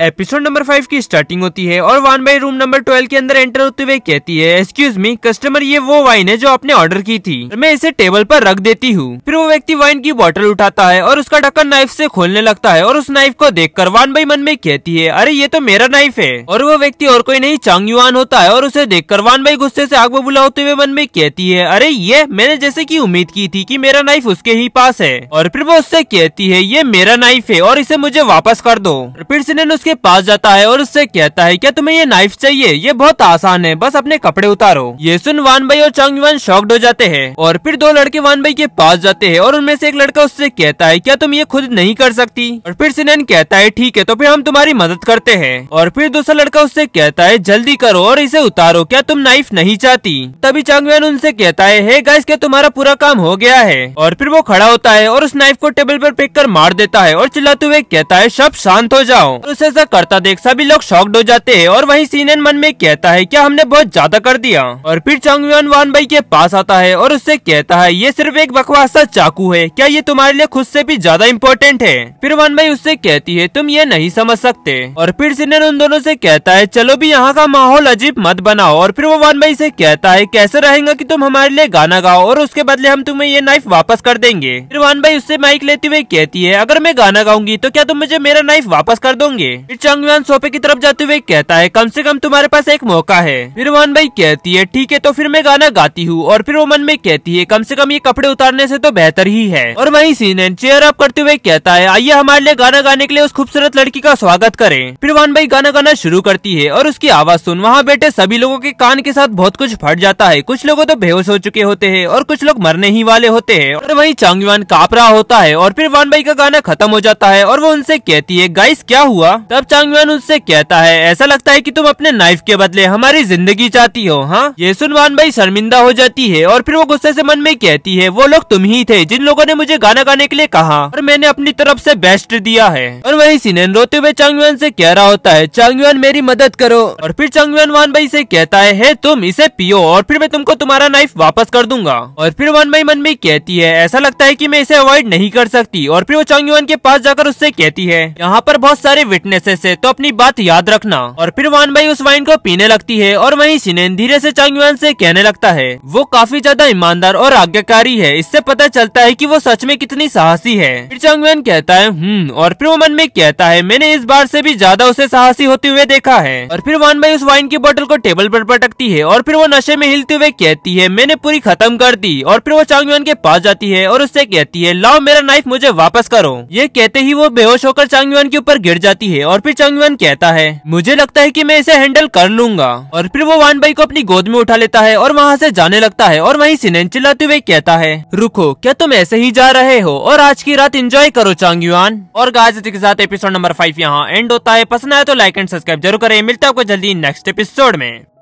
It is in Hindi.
एपिसोड नंबर फाइव की स्टार्टिंग होती है और one by room number twelve के अंदर एंटर होते हुए कहती है एक्सक्यूज मी कस्टमर ये वो वाइन है जो आपने ऑर्डर की थी तो मैं इसे टेबल पर रख देती हूँ फिर वो व्यक्ति वाइन की बोतल उठाता है और उसका ढक्कन नाइफ से खोलने लगता है और उस नाइफ को देख कर वान भाई मन में कहती है अरे ये तो मेरा नाइफ है और वो व्यक्ति और कोई नहीं चांग युवान होता है और उसे देख कर वान भाई गुस्से ऐसी आग बबूला होते हुए मन में कहती है अरे ये मैंने जैसे की उम्मीद की थी की मेरा नाइफ उसके ही पास है और फिर वो उससे कहती है ये मेरा नाइफ है और इसे मुझे वापस कर दो फिर सिनेन उसके उसके पास जाता है और उससे कहता है क्या तुम्हें ये नाइफ चाहिए ये बहुत आसान है बस अपने कपड़े उतारो ये सुन वान भाई और चंग वन शॉक्ड हो जाते हैं और फिर दो लड़के वान भाई के पास जाते हैं और उनमें से एक लड़का उससे कहता है क्या तुम ये खुद नहीं कर सकती और फिर सिनेन कहता है ठीक है तो फिर हम तुम्हारी मदद करते हैं और फिर दूसरा लड़का उससे कहता है जल्दी करो और इसे उतारो क्या तुम नाइफ नहीं चाहती तभी चांगवेन उनसे कहता है हे गाइस क्या तुम्हारा पूरा काम हो गया है और फिर वो खड़ा होता है और उस नाइफ को टेबल पर फेंक कर मार देता है और चिल्लाते हुए कहता है सब शांत हो जाओ उसे ऐसा करता देख सभी लोग शॉक्ड हो जाते हैं और वहीं सीनन मन में कहता है क्या हमने बहुत ज्यादा कर दिया और फिर चंगयुआन वान भाई के पास आता है और उससे कहता है ये सिर्फ एक बकवास सा चाकू है क्या ये तुम्हारे लिए खुद से भी ज्यादा इम्पोर्टेंट है फिर वान भाई उससे कहती है तुम ये नहीं समझ सकते और फिर सीनन उन दोनों ऐसी कहता है चलो भी यहाँ का माहौल अजीब मत बनाओ और फिर वो वान भाई ऐसी कहता है कैसे रहेगा की तुम हमारे लिए गाना गाओ और उसके बदले हम तुम्हें ये नाइफ वापस कर देंगे फिर वान भाई उससे माइक लेते हुए कहती है अगर मैं गाना गाऊंगी तो क्या तुम मुझे मेरा नाइफ वापस कर दोगे फिर चंगवान सोफे की तरफ जाते हुए कहता है कम से कम तुम्हारे पास एक मौका है फिर वन भाई कहती है ठीक है तो फिर मैं गाना गाती हूँ और फिर वो मन में कहती है कम से कम ये कपड़े उतारने से तो बेहतर ही है और वही सीनन चेयर अप करते हुए कहता है आइए हमारे लिए गाना गाने के लिए उस खूबसूरत लड़की का स्वागत करें फिर वन भाई गाना गाना शुरू करती है और उसकी आवाज सुन वहाँ बैठे सभी लोगों के कान के साथ बहुत कुछ फट जाता है कुछ लोगों तो बेहोश हो चुके होते हैं और कुछ लोग मरने ही वाले होते हैं और वही चांगवान काप रहा होता है और फिर वन भाई का गाना खत्म हो जाता है और वो उनसे कहती है गाइस क्या हुआ तब चांगवान उससे कहता है ऐसा लगता है कि तुम अपने नाइफ के बदले हमारी जिंदगी चाहती हो हाँ ये सुन वान भाई शर्मिंदा हो जाती है और फिर वो गुस्से से मन में कहती है वो लोग तुम ही थे जिन लोगों ने मुझे गाना गाने के लिए कहा और मैंने अपनी तरफ से बेस्ट दिया है और वही सिनेन रोते हुए चांगवान से कह रहा होता है चांगवान मेरी मदद करो और फिर चांगवान वान भाई से कहता है हे तुम इसे पियो और फिर मैं तुमको तुम्हारा नाइफ वापस कर दूंगा और फिर वान भाई मन में कहती है ऐसा लगता है की मैं इसे अवॉइड नहीं कर सकती और फिर वो चांगवान के पास जाकर उससे कहती है यहाँ पर बहुत सारे विटनेस गुस्से से तो अपनी बात याद रखना और फिर वान भाई उस वाइन को पीने लगती है और वहीं सिनेन धीरे से चांग युआन से कहने लगता है वो काफी ज्यादा ईमानदार और आज्ञाकारी है इससे पता चलता है की वो सच में कितनी साहसी है फिर चांग युआन कहता है हम्म और फिर वो मन में कहता है मैंने इस बार से भी ज्यादा उसे साहसी होते हुए देखा है और फिर वान भाई उस वाइन की बोतल को टेबल पर पटकती है और फिर वो नशे में हिलते हुए कहती है मैंने पूरी खत्म कर दी और फिर वो चांग युआन के पास जाती है और उससे कहती है लाओ मेरा नाइफ मुझे वापस करो ये कहते ही वो बेहोश होकर चांग युआन के ऊपर गिर जाती है और और फिर चंगवन कहता है मुझे लगता है कि मैं इसे हैंडल कर लूंगा और फिर वो वान बाई को अपनी गोद में उठा लेता है और वहाँ से जाने लगता है और वहीं सिनेन चिल्लाते हुए कहता है रुको क्या तुम ऐसे ही जा रहे हो और आज की रात एंजॉय करो चांगयुआन और गाज के साथ एपिसोड नंबर फाइव यहाँ एंड होता है पसंद आया तो लाइक एंड सब्सक्राइब जरूर करें मिलता है आपको जल्दी नेक्स्ट एपिसोड में